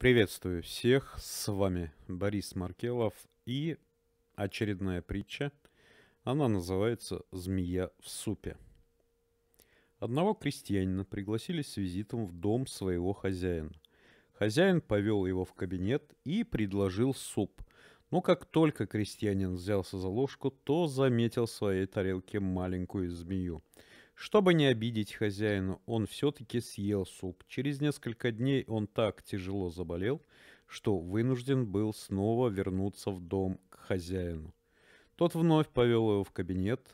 Приветствую всех, с вами Борис Маркелов и очередная притча. Она называется «Змея в супе». Одного крестьянина пригласили с визитом в дом своего хозяина. Хозяин повел его в кабинет и предложил суп. Но как только крестьянин взялся за ложку, то заметил в своей тарелке маленькую змею – чтобы не обидеть хозяина, он все-таки съел суп. Через несколько дней он так тяжело заболел, что вынужден был снова вернуться в дом к хозяину. Тот вновь повел его в кабинет,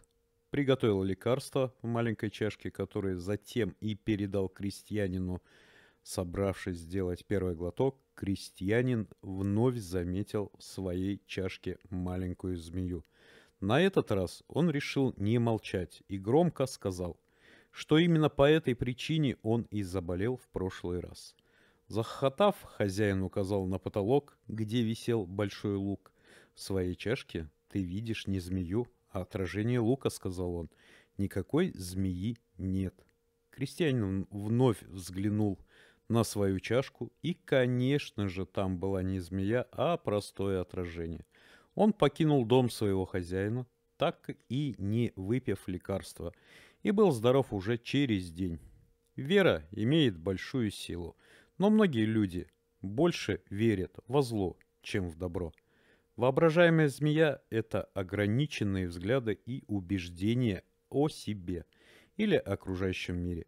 приготовил лекарство в маленькой чашке, которое затем и передал крестьянину. Собравшись сделать первый глоток, крестьянин вновь заметил в своей чашке маленькую змею. На этот раз он решил не молчать и громко сказал, что именно по этой причине он и заболел в прошлый раз. Захотав, хозяин указал на потолок, где висел большой лук. «В своей чашке ты видишь не змею, а отражение лука», — сказал он. «Никакой змеи нет». Крестьянин вновь взглянул на свою чашку, и, конечно же, там была не змея, а простое отражение. Он покинул дом своего хозяина, так и не выпив лекарства, и был здоров уже через день. Вера имеет большую силу, но многие люди больше верят во зло, чем в добро. Воображаемая змея – это ограниченные взгляды и убеждения о себе или окружающем мире.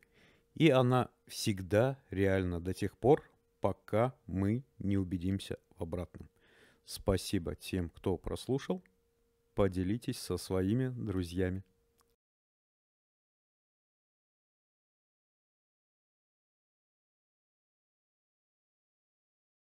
И она всегда реальна до тех пор, пока мы не убедимся в обратном. Спасибо тем, кто прослушал. Поделитесь со своими друзьями.